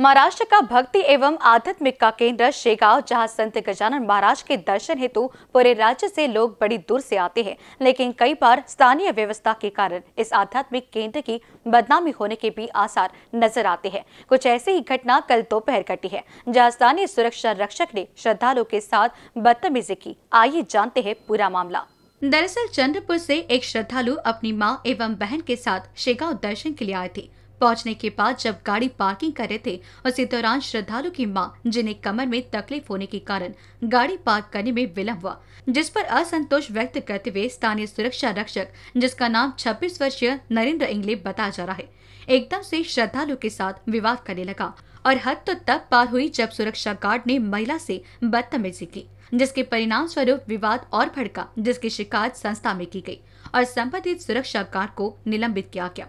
महाराष्ट्र का भक्ति एवं आध्यात्मिक का केंद्र शेगांव जहां संत गजानन महाराज के दर्शन हेतु पूरे राज्य से लोग बड़ी दूर से आते हैं लेकिन कई बार स्थानीय व्यवस्था के कारण इस आध्यात्मिक केंद्र की बदनामी होने के भी आसार नजर आते हैं कुछ ऐसी ही घटना कल दोपहर घटी है जहाँ स्थानीय सुरक्षा रक्षक ने श्रद्धालुओं के साथ बदतमीजी की आइए जानते हैं पूरा मामला दरअसल चंद्रपुर से एक श्रद्धालु अपनी मां एवं बहन के साथ शेगांव दर्शन के लिए आए थे पहुंचने के बाद जब गाड़ी पार्किंग कर रहे थे उसी दौरान श्रद्धालु की मां जिन्हें कमर में तकलीफ होने के कारण गाड़ी पार्क करने में विलम्ब हुआ जिस पर असंतोष व्यक्त करते हुए स्थानीय सुरक्षा रक्षक जिसका नाम छब्बीस वर्षीय नरेंद्र इंगले बताया जा रहा है एकदम से श्रद्धालु के साथ विवाद करने लगा और हद तो तब पार हुई जब सुरक्षा गार्ड ने महिला से बदतमीजी की जिसके परिणाम स्वरूप विवाद और भड़का जिसकी शिकायत संस्था में की गई और संबंधित सुरक्षा गार्ड को निलंबित किया गया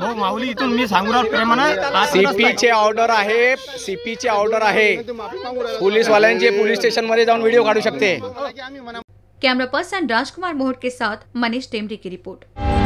हो माऊली इथून मी सांगून प्रेमानं सीपीचे ऑर्डर आहे सीपीचे ऑर्डर आहे पोलीसवाल्यांचे पोलीस स्टेशन मध्ये जाऊन व्हिडिओ काढू शकते कॅमेरा पर्सन राजकुमार मोहट के साथ मनीष टेमरी की रिपोर्ट